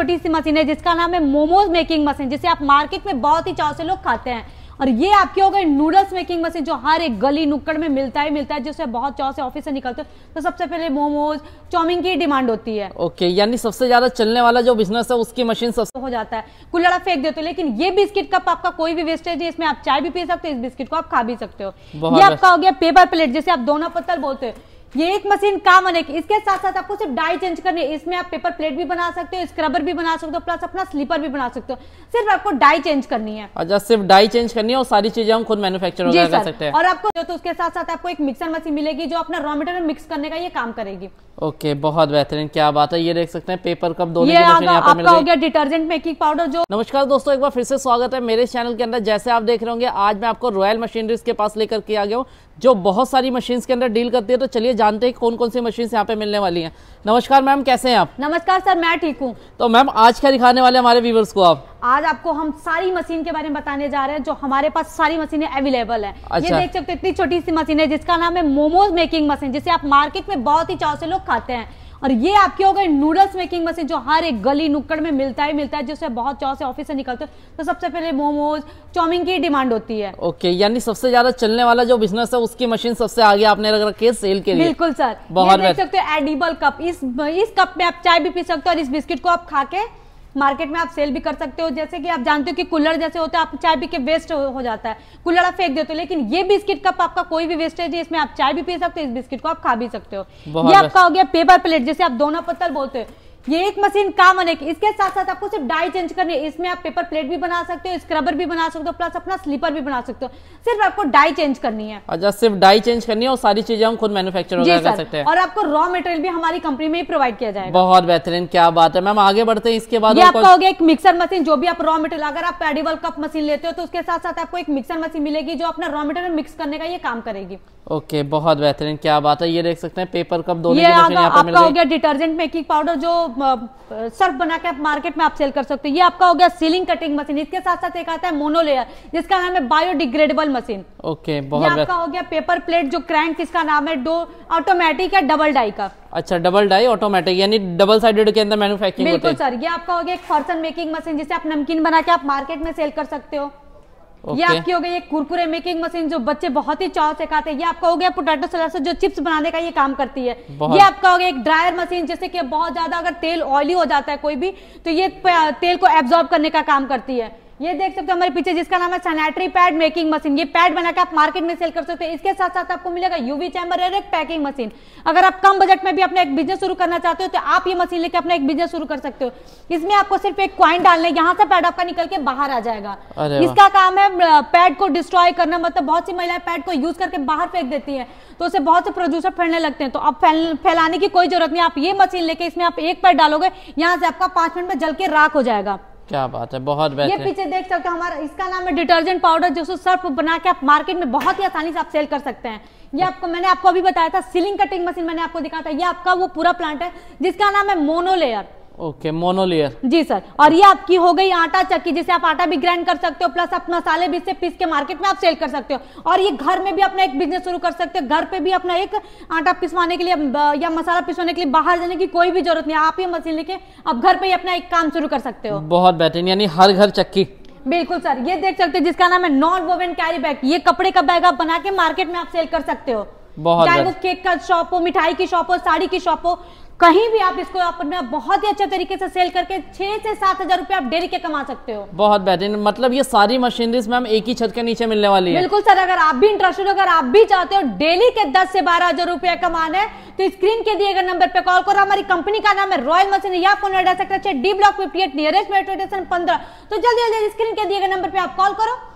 छोटी सी मशीन है जिसका नाम है मोमोज मेकिंग मशीन जिसे आप मार्केट में बहुत ही चाव से लोग खाते हैं और ये आपके हो गए नूडल्स मेकिंग मशीन जो हर एक गली नुक्कड़ में मिलता ही मिलता है जिससे बहुत चाव से ऑफिस से निकलते तो सबसे पहले मोमोज चाउमिन की डिमांड होती है ओके यानी सबसे ज्यादा चलने वाला जो बिजनेस है उसकी मशीन सबसे हो जाता है कुल्लड़ा फेंक देते हो लेकिन ये बिस्किट कप आपका कोई भी वेस्टेज है इसमें आप चाय भी पी सकते हो इस बिस्किट को आप खा भी सकते हो ये आपका हो गया पेपर प्लेट जैसे आप दोनों पत्थर बोलते हो ये एक मशीन काम अनेक इसके साथ साथ आपको सिर्फ डाई चेंज करनी है इसमें आप पेपर प्लेट भी बना सकते हो स्क्रबर भी बना सकते हो प्लस अपना स्लीपर भी बना सकते हो सिर्फ आपको डाई चेंज करनी है अच्छा सिर्फ डाई चेंज करनी है और सारी चीजें हम खुद मैन्युफैक्चर कर सकते हैं और आपको तो उसके साथ साथ आपको एक मिक्सर मशीन मिलेगी जो अपना रॉ मटेरियल मिक्स करने का ये काम करेगी ओके बहुत बेहतरीन क्या बात है ये देख सकते हैं पेपर कप दो गया डिटर्जेंट मेकिंग पाउडर जो नमस्कार दोस्तों एक बार फिर से स्वागत है मेरे चैनल के अंदर जैसे आप देख रहे होंगे आज मैं आपको रॉयल मशीनरीज के पास लेकर के आ गया हूँ जो बहुत सारी मशीन्स के अंदर डील करती है तो चलिए जानते हैं कौन कौन सी मशीन यहाँ पे मिलने वाली हैं नमस्कार मैम कैसे हैं आप नमस्कार सर मैं ठीक हूँ तो मैम आज क्या दिखाने वाले हमारे व्यूवर्स को आप आज आपको हम सारी मशीन के बारे में बताने जा रहे हैं जो हमारे पास सारी मशीनें अवेलेबल है अच्छा। ये देख सकते इतनी छोटी सी मशीन है जिसका नाम है मोमोज मेकिंग मशीन जिसे आप मार्केट में बहुत ही चाव से लोग खाते हैं और ये आपके हो गए नूडल्स मेकिंग मशीन जो हर एक गली नुक्कड़ में मिलता ही मिलता है जिससे बहुत चौ से ऑफिस से निकलते हो तो सबसे पहले मोमोज चौमिन की डिमांड होती है ओके यानी सबसे ज्यादा चलने वाला जो बिजनेस है उसकी मशीन सबसे आगे आपने रख रखी है सेल के लिए बिल्कुल सर बहुत देख सकते हो एडिबल कप इस कप में आप चाय भी पी सकते हो और इस बिस्किट को आप खा के मार्केट में आप सेल भी कर सकते हो जैसे कि आप जानते हो कि कूलर जैसे होते हैं आप चाय पी के वेस्ट हो जाता है कूलर आप फेंक देते हो लेकिन ये बिस्किट कप आपका कोई भी वेस्ट है इसमें आप चाय भी पी सकते हो इस बिस्किट को आप खा भी सकते हो ये आपका हो गया पेपर प्लेट जैसे आप दोनों पत्तल बोलते हो ये एक मशीन काम अनेक इसके साथ साथ आपको सिर्फ डाई चेंज करनी है इसमें आप पेपर प्लेट भी बना सकते हो स्क्रबर भी बना सकते हो प्लस अपना स्लीपर भी बना सकते हो सिर्फ आपको डाई चेंज करनी है अच्छा सिर्फ डाई चेंज करनी है और सारी चीजें हम खुद मैन्युफैक्चर कर सकते हैं और आपको रॉ मटेरियल भी हमारी कंपनी में ही प्रोवाइड किया जाए बहुत बेहतरीन क्या बात है मैम आगे बढ़ते हैं इसके बाद आपका हो गया एक मिक्सर मशीन जो भी आप रॉ मेटेरियल अगर आप पेडिवल कप मशीन लेते हो तो उसके साथ साथ आपको एक मिक्सर मशीन मिलेगी जो अपना रॉ मेटेरियल मिक्स करने का ये काम करेगी ओके okay, बहुत बेहतरीन क्या बात है ये देख सकते हैं पेपर कप दोनों ये आपका मिल हो गया डिटर्जेंट मेकिंग पाउडर जो सर्फ बना के आप मार्केट में आप सेल कर सकते हो ये आपका हो गया सीलिंग कटिंग मशीन इसके साथ साथ एक आता है मोनोलेयर जिसका नाम है बायोडिग्रेडेबल मशीन ओके बहुत ये आपका हो गया पेपर प्लेट जो क्रैंक किसका नाम है डो ऑटोमेटिक है डबल डाई का अच्छा डबल डाई ऑटोमेटिक यानी डबल साइडेड के अंदर मैन्युफैक्चरिंग बिल्कुल सर ये आपका हो गया एक फर्सन मेकिंग मशीन जिसे आप नमकीन बना के आप मार्केट में सेल कर सकते हो ये आपकी हो गई कुरकुरे मेकिंग मशीन जो बच्चे बहुत ही चाव से खाते हैं ये आपका हो गया पोटैटो सलाद जो चिप्स बनाने का ये काम करती है ये आपका हो गया एक ड्रायर मशीन जैसे कि बहुत ज्यादा अगर तेल ऑयली हो जाता है कोई भी तो ये तेल को एब्जॉर्ब करने का काम करती है ये देख सकते हो हमारे पीछे जिसका नाम है सैनिटरी पैड मेकिंग मशीन ये पैड के आप मार्केट में सेल कर सकते हो इसके साथ साथ आपको मिलेगा यूवी चैम्बर और एक पैकिंग मशीन अगर आप कम बजट में भी अपना एक बिजनेस शुरू करना चाहते हो तो आप ये मशीन लेके अपना एक बिजनेस शुरू कर सकते हो इसमें आपको सिर्फ एक क्वाइन डालना यहाँ से पैड आपका निकल के बाहर आ जाएगा इसका काम है पैड को डिस्ट्रॉय करना मतलब बहुत सी महिलाएं पैड को यूज करके बाहर फेंक देती है तो उसे बहुत से प्रदूषण फैलने लगते हैं तो अब फैलाने की कोई जरूरत नहीं आप ये मशीन लेके इसमें आप एक पैड डालोगे यहाँ से आपका पांच मिनट में जल के राख हो जाएगा क्या बात है बहुत बेहतर ये पीछे देख सकते हो हमारा इसका नाम है डिटर्जेंट पाउडर जो सर्फ बना के आप मार्केट में बहुत ही आसानी से आप सेल कर सकते हैं ये आपको मैंने आपको अभी बताया था सीलिंग कटिंग मशीन मैंने आपको दिखाया था ये आपका वो पूरा प्लांट है जिसका नाम है मोनोलेयर ओके मोनोलेयर जी सर और ये आपकी हो गई आटा चक्की जिसे आप आटा भी ग्राइंड कर सकते हो प्लस आप मसाले भी इससे पीस के मार्केट में आप सेल कर सकते हो और ये घर में भी अपना एक बिजनेस शुरू कर सकते हो घर पे भी अपना एक आटा पिसवाने के लिए या मसाला पिसवाने के लिए बाहर जाने की कोई भी जरूरत नहीं आप ये मशीन लेके आप घर पे ही अपना एक काम शुरू कर सकते हो बहुत बेहतरीन यानी हर घर चक्की बिल्कुल सर ये देख सकते हो जिसका नाम है नॉन वोवेन कैरी बैग ये कपड़े का बैग आप बना के मार्केट में आप सेल कर सकते हो बहुत चाहे वो केक का शॉप हो मिठाई की शॉप हो साड़ी की शॉप हो कहीं भी आप इसको अपना बहुत ही अच्छे तरीके से सेल करके छह से सात हजार रुपए आप डेली के कमा सकते हो बहुत बेहतरीन मतलब ये सारी मशीनरीज मैम एक ही छत के नीचे मिलने वाली है बिल्कुल सर अगर आप भी इंटरेस्टेड अगर आप भी चाहते हो डेली के दस से बारह हजार रुपया कमाने तो स्क्रीन के दिए गए नंबर पे कॉल करो हमारी कंपनी का नाम है रॉयल मशीन या phone D block fifty eight nearest metro station पंद्रह तो जल्दी जल्दी स्क्रीन के दिए गए नंबर पे आप कॉल करो